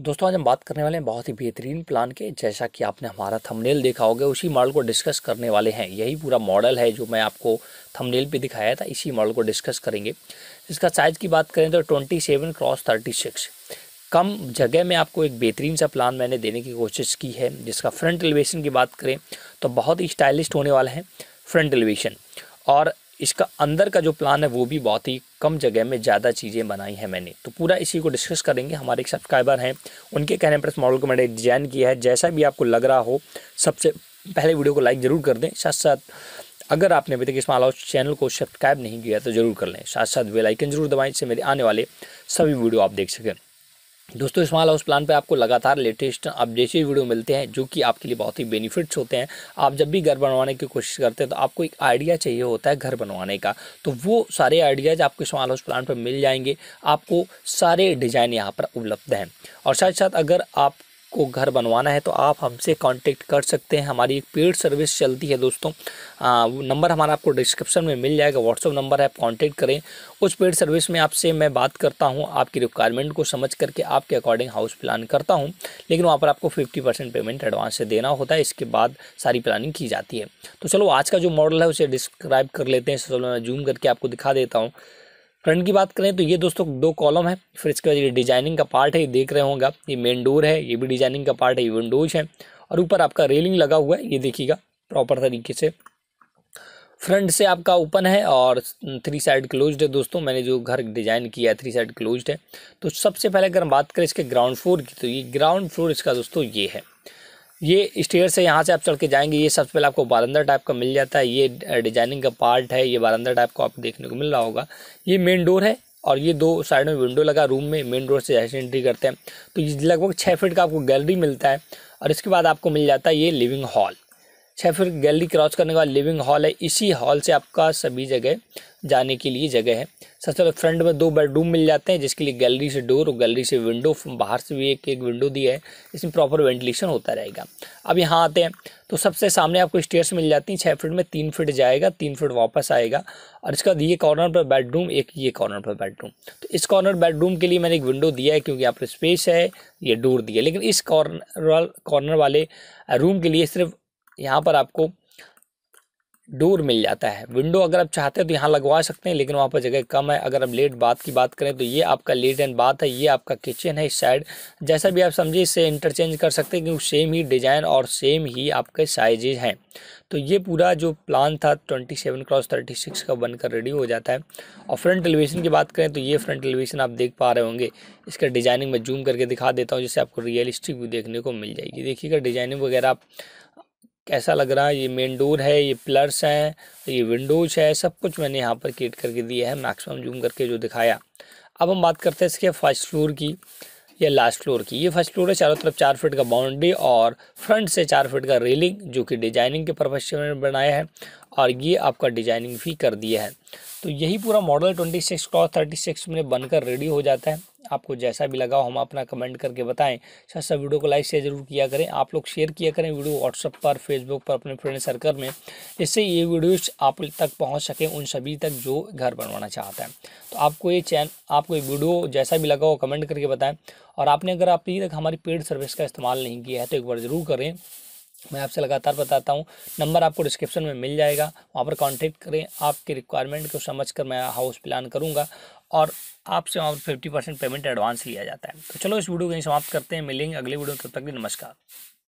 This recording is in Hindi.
दोस्तों आज हम बात करने वाले हैं बहुत ही बेहतरीन प्लान के जैसा कि आपने हमारा थंबनेल देखा होगा उसी मॉडल को डिस्कस करने वाले हैं यही पूरा मॉडल है जो मैं आपको थंबनेल पे दिखाया था इसी मॉडल को डिस्कस करेंगे इसका साइज़ की बात करें तो twenty seven cross thirty six कम जगह में आपको एक बेहतरीन सा प्लान मैंने देने की कोशिश की है जिसका फ्रंट एलिवेशन की बात करें तो बहुत ही स्टाइलिश होने वाला है फ्रंट एलिवेशन और इसका अंदर का जो प्लान है वो भी बहुत ही कम जगह में ज़्यादा चीज़ें बनाई हैं मैंने तो पूरा इसी को डिस्कस करेंगे हमारे एक सब्सक्राइबर हैं उनके कहने पर इस मॉडल को मैंने डिज़ाइन किया है जैसा भी आपको लग रहा हो सबसे पहले वीडियो को लाइक ज़रूर कर दें साथ साथ अगर आपने अभी तक इस माला चैनल को सब्सक्राइब नहीं किया तो जरूर कर लें साथ साथ वेलाइकन जरूर दबाएं इससे मेरे आने वाले सभी वीडियो आप देख सकें दोस्तों स्मॉल हाउस प्लान पे आपको लगातार लेटेस्ट अपडेटेड वीडियो मिलते हैं जो कि आपके लिए बहुत ही बेनिफिट्स होते हैं आप जब भी घर बनवाने की कोशिश करते हैं तो आपको एक आइडिया चाहिए होता है घर बनवाने का तो वो सारे आइडियाज आपको स्मॉल हाउस प्लान पर मिल जाएंगे आपको सारे डिज़ाइन यहाँ पर उपलब्ध हैं और साथ साथ अगर आप को घर बनवाना है तो आप हमसे कांटेक्ट कर सकते हैं हमारी एक पेड सर्विस चलती है दोस्तों आ, नंबर हमारा आपको डिस्क्रिप्शन में मिल जाएगा व्हाट्सअप नंबर है आप कांटेक्ट करें उस पेड सर्विस में आपसे मैं बात करता हूँ आपकी रिक्वायरमेंट को समझ करके आपके अकॉर्डिंग हाउस प्लान करता हूँ लेकिन वहाँ पर आपको फिफ्टी पेमेंट एडवांस से देना होता है इसके बाद सारी प्लानिंग की जाती है तो चलो आज का जो मॉडल है उसे डिस्क्राइब कर लेते हैं जूम करके आपको दिखा देता हूँ फ्रंट की बात करें तो ये दोस्तों दो कॉलम है फिर इसके बाद ये डिजाइनिंग का पार्ट है ये देख रहे होंगे ये मेन डोर है ये भी डिजाइनिंग का पार्ट है ये विंडोज है और ऊपर आपका रेलिंग लगा हुआ है ये देखिएगा प्रॉपर तरीके से फ्रंट से आपका ओपन है और थ्री साइड क्लोज्ड है दोस्तों मैंने जो घर डिज़ाइन किया है थ्री साइड क्लोज्ड है तो सबसे पहले अगर हम बात करें इसके ग्राउंड फ्लोर की तो ये ग्राउंड फ्लोर इसका दोस्तों ये है ये स्टेयर से यहाँ से आप चढ़ के जाएंगे ये सबसे पहले आपको बारंदर टाइप का मिल जाता है ये डिजाइनिंग का पार्ट है ये बारंदर टाइप को आपको देखने को मिल रहा होगा ये मेन डोर है और ये दो साइड में विंडो लगा रूम में मेन डोर से जैसे एंट्री करते हैं तो ये लगभग छः फीट का आपको गैलरी मिलता है और इसके बाद आपको मिल जाता है ये लिविंग हॉल अच्छा फिर गैलरी क्रॉस करने के बाद लिविंग हॉल है इसी हॉल से आपका सभी जगह जाने के लिए जगह है सबसे पहले फ्रंट में दो बेडरूम मिल जाते हैं जिसके लिए गैलरी से डोर और गैलरी से विंडो बाहर से भी एक एक विंडो दी है इसमें प्रॉपर वेंटिलेशन होता रहेगा अब यहाँ आते हैं तो सबसे सामने आपको स्टेयर्स मिल जाती हैं छः फिट में तीन फिट जाएगा तीन फिट वापस आएगा और इसका ये कॉर्नर पर बेडरूम एक ये कॉर्नर पर बेडरूम तो इस कॉर्नर बेडरूम के लिए मैंने एक विंडो दिया है क्योंकि यहाँ पर स्पेस है ये डोर दिया लेकिन इस कॉर्नर कॉर्नर वाले रूम के लिए सिर्फ यहाँ पर आपको डोर मिल जाता है विंडो अगर आप चाहते हैं तो यहाँ लगवा सकते हैं लेकिन वहाँ पर जगह कम है अगर आप लेट बात की बात करें तो ये आपका लेट एंड बात है ये आपका किचन है इस साइड जैसा भी आप समझिए इससे इंटरचेंज कर सकते हैं क्योंकि सेम ही डिज़ाइन और सेम ही आपके साइजेज हैं तो ये पूरा जो प्लान था twenty seven cross thirty six का बनकर रेडी हो जाता है और फ्रंट एलिवेशन की बात करें तो ये फ्रंट एलिवेशन आप देख पा रहे होंगे इसका डिज़ाइनिंग मैं जूम करके दिखा देता हूँ जिससे आपको रियलिस्टिक व्यू देखने को मिल जाएगी देखिएगा डिज़ाइनिंग वगैरह आप कैसा लग रहा है ये मेन डोर है ये प्लर्स है ये विंडोज है सब कुछ मैंने यहाँ पर क्रिएट करके दिया है मैक्सिमम जूम करके जो दिखाया अब हम बात करते हैं इसके फर्स्ट फ्लोर की या लास्ट फ्लोर की ये फर्स्ट फ्लोर है चारों तरफ चार फीट का बाउंड्री और फ्रंट से चार फीट का रेलिंग जो कि डिजाइनिंग के परपज से मैंने बनाया है और ये आपका डिजाइनिंग भी कर दिया है तो यही पूरा model twenty six cross thirty six में बनकर रेडी हो जाता है आपको जैसा भी लगा हम अपना कमेंट करके बताएं साथ साथ वीडियो को लाइक शेयर जरूर किया करें आप लोग शेयर किया करें वीडियो व्हाट्सअप पर फेसबुक पर अपने फ्रेंड सर्कल में इससे ये वीडियोस आप तक पहुंच सकें उन सभी तक जो घर बनवाना चाहता है तो आपको ये चैन आपको ये वीडियो जैसा भी लगा हो कमेंट करके बताएँ और आपने अगर अभी तक हमारी पेड सर्विस का इस्तेमाल नहीं किया है तो एक बार ज़रूर करें मैं आपसे लगातार बताता हूँ नंबर आपको डिस्क्रिप्शन में मिल जाएगा वहाँ पर कॉन्टेक्ट करें आपकी रिक्वायरमेंट को कर मैं हाउस प्लान करूँगा और आपसे वहाँ पर फिफ्टी परसेंट पेमेंट एडवांस लिया जाता है तो चलो इस वीडियो को यहीं समाप्त करते हैं मिलेंगे अगले वीडियो तब तक भी नमस्कार